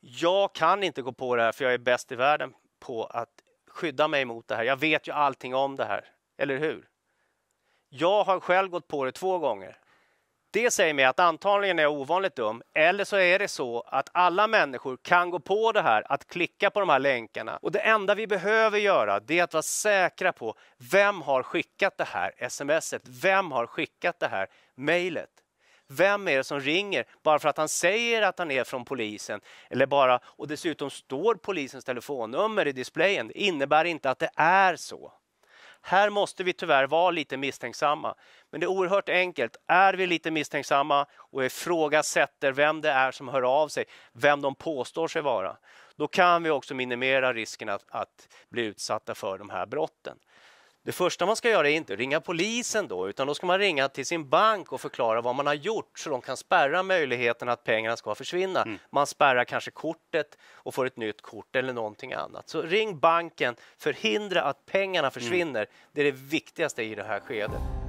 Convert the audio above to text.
jag kan inte gå på det här för jag är bäst i världen på att skydda mig mot det här. Jag vet ju allting om det här, eller hur? Jag har själv gått på det två gånger. Det säger mig att antagligen är jag ovanligt dum, eller så är det så att alla människor kan gå på det här, att klicka på de här länkarna. Och det enda vi behöver göra, det är att vara säkra på vem har skickat det här smset? Vem har skickat det här mejlet? Vem är det som ringer bara för att han säger att han är från polisen? Eller bara, och dessutom står polisens telefonnummer i displayen. Det innebär inte att det är så. Här måste vi tyvärr vara lite misstänksamma. Men det är oerhört enkelt. Är vi lite misstänksamma och ifrågasätter vem det är som hör av sig, vem de påstår sig vara, då kan vi också minimera risken att, att bli utsatta för de här brotten. Det första man ska göra är inte ringa polisen då, utan då ska man ringa till sin bank och förklara vad man har gjort så de kan spärra möjligheten att pengarna ska försvinna. Mm. Man spärrar kanske kortet och får ett nytt kort eller någonting annat. Så ring banken, förhindra att pengarna mm. försvinner. Mm. Det är det viktigaste i det här skedet.